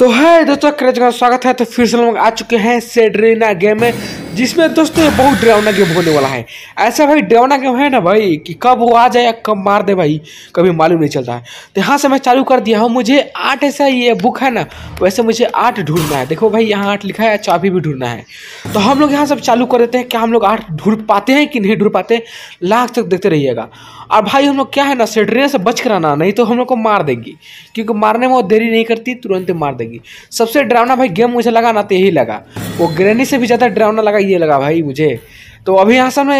तो है दोस्तों क्रेज का स्वागत है तो फिर से लोग आ चुके हैं सेड्रेना गेम में जिसमें दोस्तों ये बहुत डरावना गेम होने वाला है ऐसा भाई डरावना गेम है ना भाई कि कब वो आ जाए या कब मार दे भाई कभी मालूम नहीं चलता है तो यहाँ से मैं चालू कर दिया हूँ मुझे आठ ऐसा ये बुक है ना वैसे मुझे आठ ढूंढना है देखो भाई यहाँ आठ लिखा है अभी भी ढूंढना है तो हम लोग यहाँ सब चालू कर देते हैं क्या हम लोग आठ ढूंढ पाते हैं कि नहीं ढूंढ पाते लाख तक देखते रहिएगा और भाई हम लोग क्या है ना सेड्रेना से बच कर आना नहीं तो हम लोग को मार देगी क्योंकि मारने में वो देरी नहीं करती तुरंत मार देगी जाएगी सबसे डरावना भाई गेम मुझे लगा ना तो यही लगा वो ग्रेनी से भी ज़्यादा डरावना लगा ये लगा भाई मुझे तो अभी यहाँ सब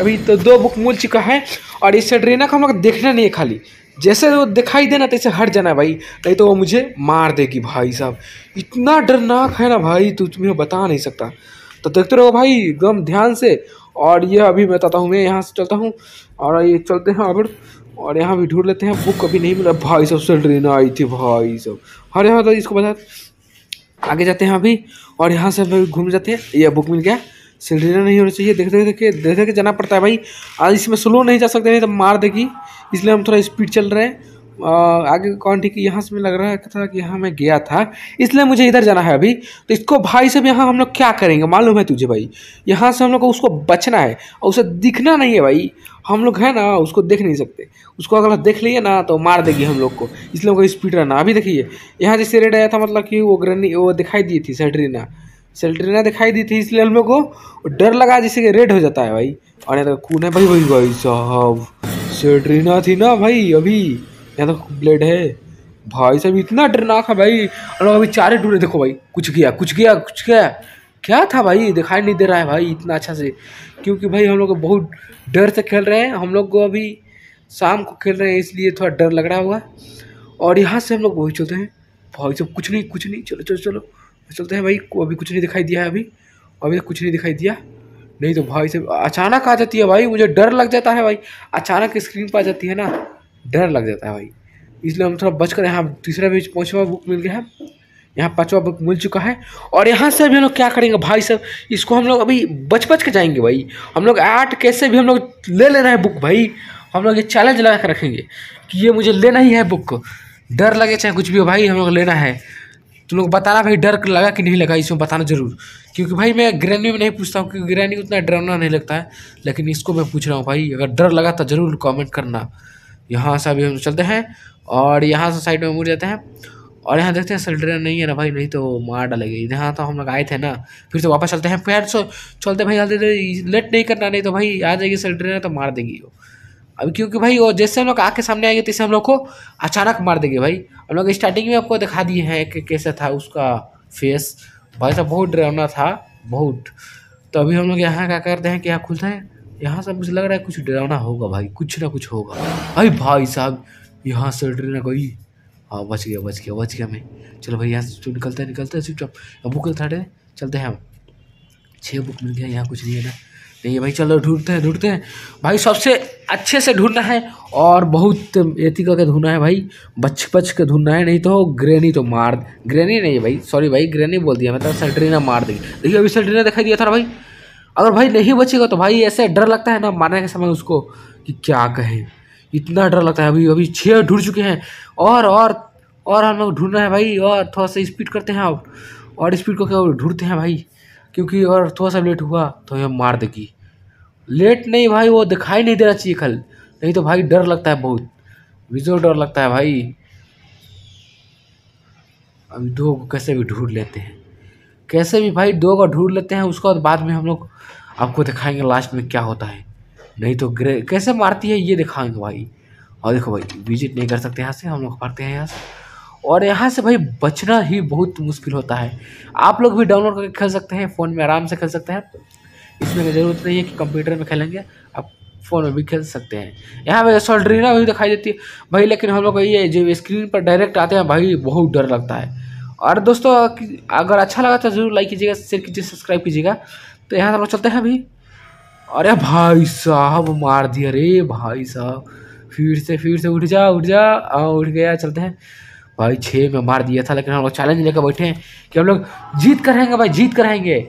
अभी तो दो बुक मिल चुका है और इससे ड्रेना को हम लोग देखना नहीं है खाली जैसे वो दिखाई देना तैसे हट जाना है भाई नहीं तो वो मुझे मार देगी भाई साहब इतना डरनाक है ना भाई तू तो तुम्हें बता नहीं सकता तो देखते रहो भाई एकदम ध्यान से और ये अभी बताता हूँ मैं यहाँ से चलता हूँ और ये चलते हैं अब और यहाँ भी ढूंढ लेते हैं बुक कभी नहीं मिला भाई सब सेल्ड्रीना आई थी भाई सब हर यहाँ तो इसको बता आगे जाते हैं अभी और यहाँ से घूम जाते हैं यह बुक मिल गया सिल्ड्रीना नहीं होना चाहिए देखते देखते देखते जाना पड़ता है भाई आज इसमें स्लो नहीं जा सकते नहीं तो मार देगी इसलिए हम थोड़ा स्पीड चल रहे हैं आगे कौन ठीक यहाँ से मैं लग रहा था कि यहाँ मैं गया था इसलिए मुझे इधर जाना है अभी तो इसको भाई सब यहाँ हम लोग क्या करेंगे मालूम है तुझे भाई यहाँ से हम लोग को उसको बचना है और उसे दिखना नहीं है भाई हम लोग है ना उसको देख नहीं सकते उसको अगर देख लिए ना तो मार देगी हम लोग को इसलिए हमको स्पीड रहना अभी देखिए यहाँ जैसे रेड आया था मतलब कि वो ग्रनी वो दिखाई दी थी सेल्ट्रीना सेल्ट्रीना दिखाई दी थी इसलिए हम लोग को डर लगा जैसे कि रेड हो जाता है भाई और यहाँ कून है भाई भाई भाई साहब सेल्ट्रीना थी ना भाई अभी यहाँ देखो ब्लेड है भाई साहब इतना डरनाक है भाई और अभी चारे डूबे देखो भाई कुछ गया कुछ गया कुछ गया क्या था भाई दिखाई नहीं दे रहा है भाई इतना अच्छा से क्योंकि भाई हम लोग बहुत डर से खेल रहे हैं हम लोग को अभी शाम को खेल रहे हैं इसलिए थोड़ा डर लग रहा होगा और यहाँ से हम लोग वही चलते हैं भाई साहब कुछ नहीं कुछ नहीं चलो चलो चलो चलते हैं भाई अभी कुछ नहीं दिखाई दिया है अभी अभी कुछ नहीं दिखाई दिया नहीं तो भाई साहब अचानक आ जाती है भाई मुझे डर लग जाता है भाई अचानक स्क्रीन पर आ जाती है ना डर लग जाता है भाई इसलिए हम थोड़ा बचकर यहाँ तीसरा भी पाँचवा बुक मिल गया है यहाँ पाँचवा बुक मिल चुका है और यहाँ से अभी हम लोग क्या करेंगे भाई सब इसको हम लोग अभी बच बच के जाएंगे भाई हम लोग आठ कैसे भी हम लोग ले लेना है बुक भाई हम लोग ये चैलेंज लगा कर रखेंगे कि ये मुझे लेना ही है बुक डर लगे चाहे कुछ भी हो भाई हम लोग लेना है तुम लोग बताना भाई डर लगा कि नहीं लगा इसमें बताना जरूर क्योंकि भाई मैं ग्रैनी में नहीं पूछता हूँ क्योंकि ग्रैनी उतना डरावना नहीं लगता है लेकिन इसको मैं पूछ रहा हूँ भाई अगर डर लगा तो जरूर कमेंट करना यहाँ से अभी हम चलते हैं और यहाँ से साइड में मुड़ जाते हैं और यहाँ देखते हैं सिलेंडर नहीं है ना भाई नहीं तो मार डालेगी यहाँ तो हम लोग आए थे ना फिर तो वापस चलते हैं फिर सो चलते भाई जल्दी लेट नहीं करना नहीं तो भाई आ जाएगी सिलेंडर तो मार देगी वो अब क्योंकि भाई वो जैसे हम लोग आग के सामने आएंगे तैसे हम लोग को अचानक मार देंगे भाई हम लोग स्टार्टिंग में आपको दिखा दिए हैं कि कैसा था उसका फेस भाई साहब बहुत डरावना था बहुत तो अभी हम लोग यहाँ क्या करते हैं कि यहाँ खुलते हैं यहाँ से मुझे लग रहा है कुछ डरावना होगा भाई कुछ ना कुछ होगा अरे भाई साहब यहाँ से ना कोई हाँ बच गया बच गया बच गया मैं चलो भाई यहाँ से तो निकलते हैं निकलते हैं चुपचाप बुक था डे चलते हैं हम छः बुक मिल गया यहाँ कुछ नहीं है ना नहीं भाई चलो ढूंढते हैं ढूंढते हैं भाई सबसे अच्छे से ढूंढना है और बहुत एति करके ढूंढना है भाई बच बच के ढूंढना है नहीं तो ग्रेनी तो मार ग्रेनी नहीं है भाई सॉरी भाई ग्रेनी बोल दिया मतलब सेल्ट्रीना मार देगी देखिए अभी सेल्ट्रीना दिखाई दिया था भाई अगर भाई नहीं बचेगा तो भाई ऐसे डर लगता है ना मारने के समय उसको कि क्या कहें इतना डर लगता है अभी अभी छः ढूंढ चुके हैं और और और हम लोग ढूंढ रहे हैं भाई और थोड़ा सा स्पीड करते हैं और, और स्पीड करके ढूंढते हैं भाई क्योंकि और थोड़ा सा लेट हुआ तो हम मार देगी लेट नहीं भाई वो दिखाई नहीं देना चाहिए कल नहीं तो भाई डर लगता है बहुत विजो डर लगता है भाई अभी दो कैसे भी ढूंढ लेते हैं कैसे भी भाई दो का ढूंढ लेते हैं उसका बाद में हम लोग आपको दिखाएंगे लास्ट में क्या होता है नहीं तो ग्रे कैसे मारती है ये दिखाएंगे भाई और देखो भाई विजिट नहीं कर सकते यहाँ से हम लोग मारते हैं यहाँ से और यहाँ से भाई बचना ही बहुत मुश्किल होता है आप लोग भी डाउनलोड करके खेल सकते हैं फ़ोन में आराम से खेल सकते हैं इसमें ज़रूरत नहीं है कि कंप्यूटर में खेलेंगे आप फ़ोन में भी खेल सकते हैं यहाँ पर सोल्ड्रीना भी दिखाई देती है भाई लेकिन हम लोग ये जो स्क्रीन पर डायरेक्ट आते हैं भाई बहुत डर लगता है और दोस्तों अगर अच्छा लगा तो ज़रूर लाइक कीजिएगा शेयर कीजिए सब्सक्राइब कीजिएगा तो यहाँ हम लोग चलते हैं अभी अरे भाई साहब मार दिया अरे भाई साहब फिर से फिर से उठ जा उठ जा आ उठ गया चलते हैं भाई छः में मार दिया था लेकिन हम लोग चैलेंज लेकर बैठे हैं कि हम लोग जीत कर रहेंगे भाई जीत कर रहेंगे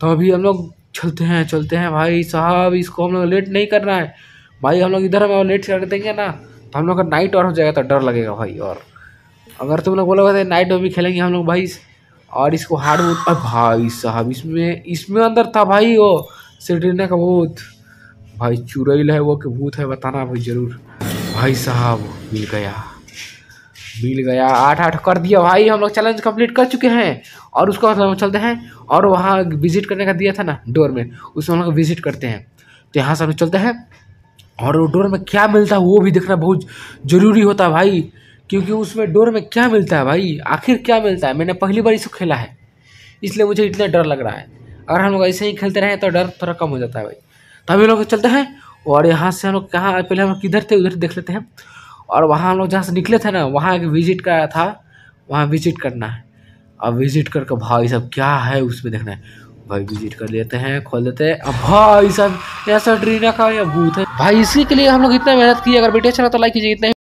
तो अभी हम लोग चलते हैं चलते हैं भाई साहब इसको हम लोग लेट नहीं करना है भाई हम लोग इधर में लेट कर देंगे ना तो हम लोग का नाइट और हो जाएगा तो डर लगेगा भाई और अगर तुम लोग बोलोगे तो नाइट में भी खेलेंगे हम लोग भाई और इसको हार्ड मोड भाई साहब इसमें इसमें अंदर था भाई वो सिटरीना का भूत भाई चुरैल है वो के भूत है बताना भाई ज़रूर भाई साहब मिल गया मिल गया आठ आठ कर दिया भाई हम लोग चैलेंज कंप्लीट कर चुके हैं और उसको हम चलते हैं और वहाँ विजिट करने का दिया था ना डोर में उसमें हम लोग विजिट करते हैं तो यहाँ से हम चलते हैं और डोर में क्या मिलता है वो भी देखना बहुत ज़रूरी होता है भाई क्योंकि उसमें डोर में क्या मिलता है भाई आखिर क्या मिलता है मैंने पहली बार इसको खेला है इसलिए मुझे इतना डर लग रहा है अगर हम लोग ऐसे ही खेलते रहें तो डर थोड़ा कम हो जाता है भाई तो हम लोग चलते हैं और यहाँ से हम लोग कहाँ पहले हम लोग किधर थे उधर देख लेते हैं और वहाँ हम लोग जहाँ से निकले थे ना वहाँ एक विजिट का था वहाँ विजिट करना है अब विजिट करके भाई सब क्या है उसमें देखना है भाई विजिट कर लेते हैं खोल देते हैं अब भाई यहाँ ऐसा ड्रीना का या भूत है भाई इसी के लिए हम लोग इतना मेहनत की अगर बेटे अच्छा तो लाइक कीजिए इतना